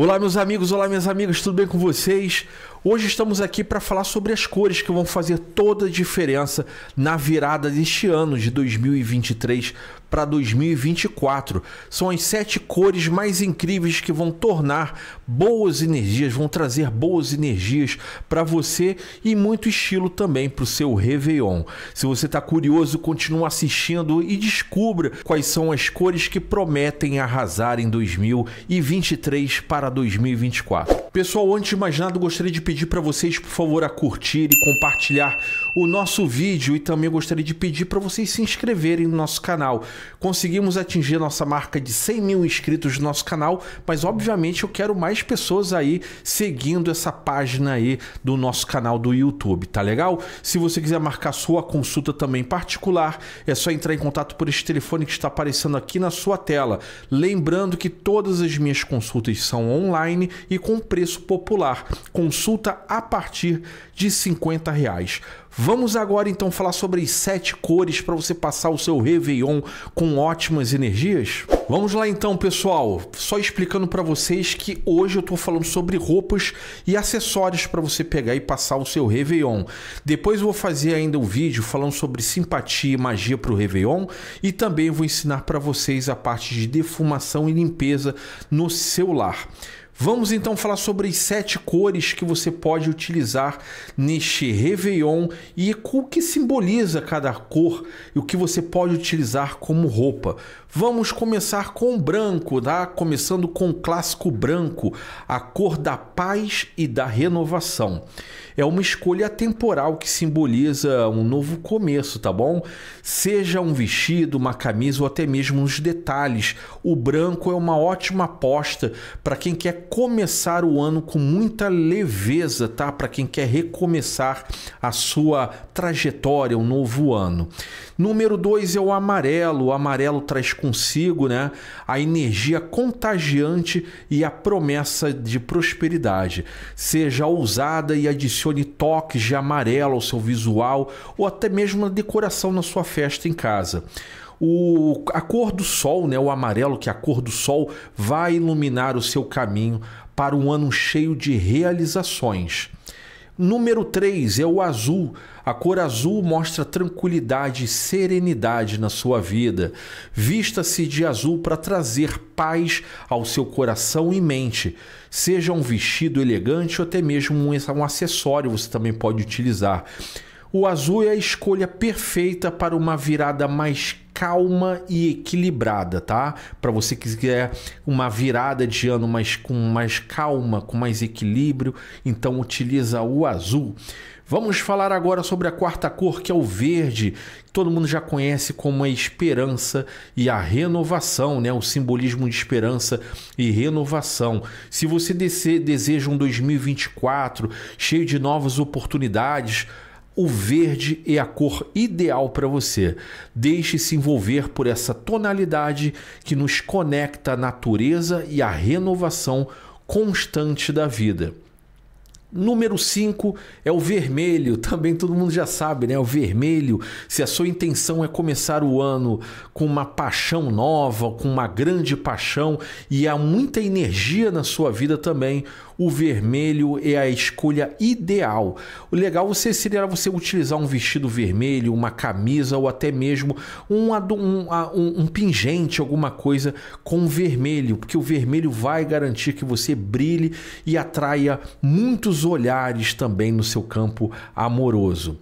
Olá, meus amigos, olá, minhas amigas, tudo bem com vocês? Hoje estamos aqui para falar sobre as cores que vão fazer toda a diferença na virada deste ano de 2023 para 2024. São as sete cores mais incríveis que vão tornar boas energias, vão trazer boas energias para você e muito estilo também para o seu Réveillon. Se você está curioso, continue assistindo e descubra quais são as cores que prometem arrasar em 2023 para 2024. Pessoal, antes de mais nada, gostaria de pedir para vocês, por favor, a curtir e compartilhar o nosso vídeo e também gostaria de pedir para vocês se inscreverem no nosso canal. Conseguimos atingir a nossa marca de 100 mil inscritos no nosso canal, mas obviamente eu quero mais pessoas aí seguindo essa página aí do nosso canal do YouTube, tá legal? Se você quiser marcar sua consulta também particular, é só entrar em contato por este telefone que está aparecendo aqui na sua tela. Lembrando que todas as minhas consultas são online e com preço preço popular, consulta a partir de 50 reais. Vamos agora então falar sobre as sete cores para você passar o seu Réveillon com ótimas energias? Vamos lá então, pessoal. Só explicando para vocês que hoje eu estou falando sobre roupas e acessórios para você pegar e passar o seu Réveillon. Depois vou fazer ainda um vídeo falando sobre simpatia e magia para o Réveillon e também vou ensinar para vocês a parte de defumação e limpeza no seu lar. Vamos então falar sobre as sete cores que você pode utilizar neste Réveillon e o que simboliza cada cor e o que você pode utilizar como roupa. Vamos começar com o branco, tá? Começando com o clássico branco, a cor da paz e da renovação. É uma escolha temporal que simboliza um novo começo, tá bom? Seja um vestido, uma camisa ou até mesmo os detalhes. O branco é uma ótima aposta para quem quer começar o ano com muita leveza, tá? Para quem quer recomeçar a sua trajetória, um novo ano. Número dois é o amarelo. O amarelo traz consigo, né, a energia contagiante e a promessa de prosperidade. Seja ousada e adicione toques de amarelo ao seu visual ou até mesmo na decoração na sua festa em casa o, a cor do sol, né, o amarelo, que é a cor do sol, vai iluminar o seu caminho para um ano cheio de realizações. Número 3 é o azul. A cor azul mostra tranquilidade e serenidade na sua vida. Vista-se de azul para trazer paz ao seu coração e mente. Seja um vestido elegante ou até mesmo um, um acessório você também pode utilizar. O azul é a escolha perfeita para uma virada mais calma e equilibrada, tá? Para você que quiser uma virada de ano, mas com mais calma, com mais equilíbrio, então utiliza o azul. Vamos falar agora sobre a quarta cor, que é o verde. Todo mundo já conhece como a esperança e a renovação, né? O simbolismo de esperança e renovação. Se você deseja um 2024 cheio de novas oportunidades, o verde é a cor ideal para você. Deixe-se envolver por essa tonalidade que nos conecta à natureza e à renovação constante da vida. Número 5 é o vermelho, também todo mundo já sabe, né? O vermelho, se a sua intenção é começar o ano com uma paixão nova, com uma grande paixão e há muita energia na sua vida também, o vermelho é a escolha ideal. O legal seria você utilizar um vestido vermelho, uma camisa ou até mesmo um, um, um, um pingente, alguma coisa com vermelho, porque o vermelho vai garantir que você brilhe e atraia muitos os olhares também no seu campo amoroso.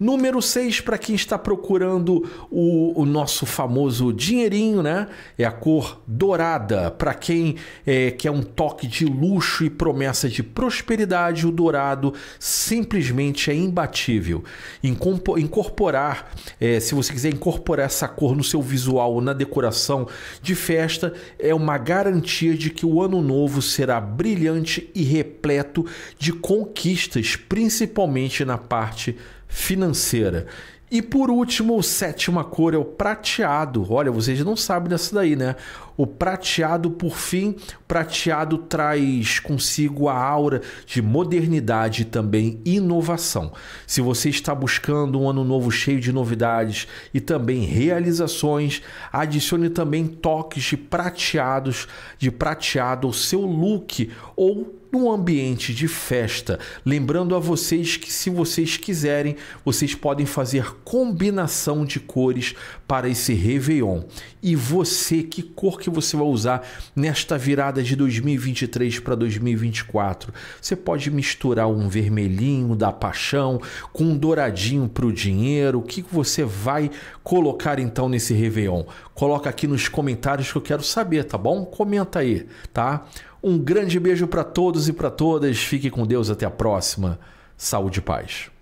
Número 6, para quem está procurando o, o, nosso famoso dinheirinho, né? É a cor dourada. Para quem é, quer um toque de luxo e promessa de prosperidade, o dourado simplesmente é imbatível. Incorporar, é, se você quiser incorporar essa cor no seu visual ou na decoração de festa, é uma garantia de que o ano novo será brilhante e repleto de conquistas, principalmente na parte financeira. E por último, sétima cor é o prateado. Olha, vocês não sabem dessa daí, né? O prateado, por fim, prateado traz consigo a aura de modernidade e também inovação. Se você está buscando um ano novo cheio de novidades e também realizações, adicione também toques de prateados, de prateado ao seu look ou num ambiente de festa. Lembrando a vocês que, se vocês quiserem, vocês podem fazer combinação de cores para esse Réveillon. E você, que cor que que você vai usar nesta virada de 2023 para 2024. Você pode misturar um vermelhinho da paixão com um douradinho para o dinheiro. O que você vai colocar então nesse Réveillon? Coloca aqui nos comentários que eu quero saber, tá bom? Comenta aí, tá? Um grande beijo para todos e para todas. Fique com Deus até a próxima. Saúde e paz.